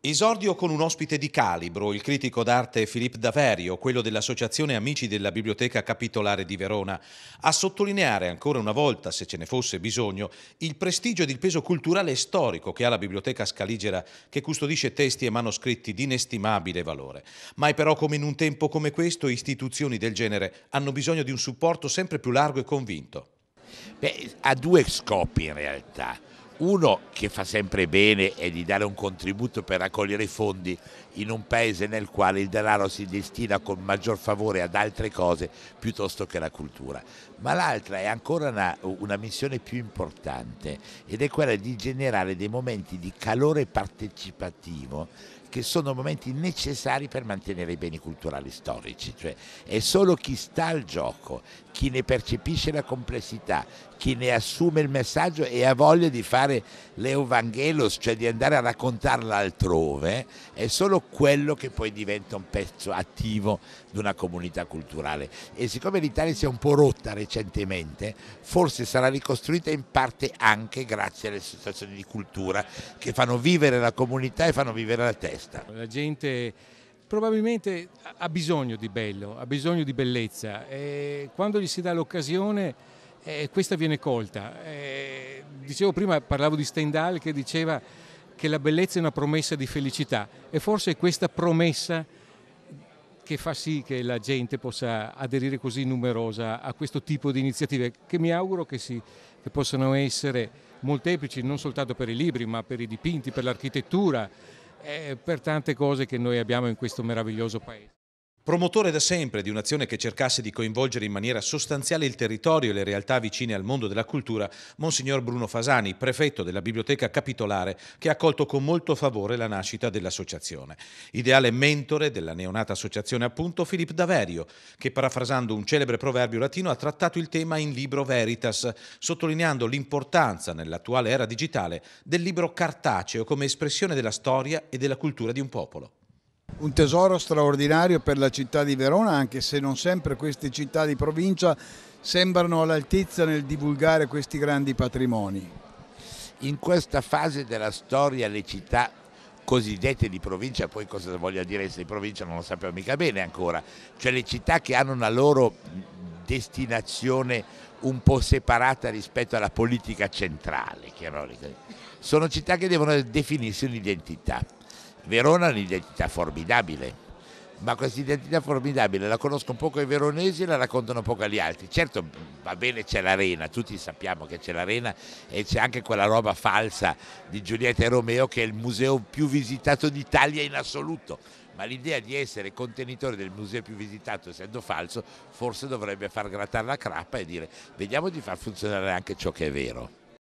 Esordio con un ospite di calibro, il critico d'arte Filippo Daverio, quello dell'Associazione Amici della Biblioteca Capitolare di Verona, a sottolineare ancora una volta, se ce ne fosse bisogno, il prestigio ed il peso culturale e storico che ha la Biblioteca Scaligera, che custodisce testi e manoscritti di inestimabile valore. Mai però come in un tempo come questo istituzioni del genere hanno bisogno di un supporto sempre più largo e convinto. Beh, ha due scopi in realtà uno che fa sempre bene è di dare un contributo per raccogliere fondi in un paese nel quale il denaro si destina con maggior favore ad altre cose piuttosto che alla cultura. Ma l'altra è ancora una, una missione più importante ed è quella di generare dei momenti di calore partecipativo che sono momenti necessari per mantenere i beni culturali storici, cioè è solo chi sta al gioco, chi ne percepisce la complessità, chi ne assume il messaggio e ha voglia di fare l'Evangelos, cioè di andare a raccontarla altrove, è solo quello che poi diventa un pezzo attivo di una comunità culturale. E siccome l'Italia si è un po' rotta recentemente, forse sarà ricostruita in parte anche grazie alle associazioni di cultura che fanno vivere la comunità e fanno vivere la testa festa. La gente probabilmente ha bisogno di bello, ha bisogno di bellezza e quando gli si dà l'occasione eh, questa viene colta. Eh, dicevo prima, parlavo di Stendhal che diceva che la bellezza è una promessa di felicità e forse è questa promessa che fa sì che la gente possa aderire così numerosa a questo tipo di iniziative che mi auguro che, si, che possano essere molteplici non soltanto per i libri ma per i dipinti, per l'architettura, eh, per tante cose che noi abbiamo in questo meraviglioso paese. Promotore da sempre di un'azione che cercasse di coinvolgere in maniera sostanziale il territorio e le realtà vicine al mondo della cultura, Monsignor Bruno Fasani, prefetto della Biblioteca Capitolare, che ha accolto con molto favore la nascita dell'associazione. Ideale mentore della neonata associazione appunto Filippo Daverio, che parafrasando un celebre proverbio latino ha trattato il tema in libro Veritas, sottolineando l'importanza nell'attuale era digitale del libro cartaceo come espressione della storia e della cultura di un popolo un tesoro straordinario per la città di Verona, anche se non sempre queste città di provincia sembrano all'altezza nel divulgare questi grandi patrimoni. In questa fase della storia le città cosiddette di provincia, poi cosa voglia dire se di provincia non lo sappiamo mica bene ancora, cioè le città che hanno una loro destinazione un po' separata rispetto alla politica centrale, sono città che devono definirsi un'identità. Verona ha un'identità formidabile, ma questa identità formidabile la conoscono poco i veronesi e la raccontano poco agli altri. Certo, va bene, c'è l'arena, tutti sappiamo che c'è l'arena e c'è anche quella roba falsa di Giulietta e Romeo che è il museo più visitato d'Italia in assoluto. Ma l'idea di essere contenitore del museo più visitato, essendo falso, forse dovrebbe far grattare la crappa e dire vediamo di far funzionare anche ciò che è vero.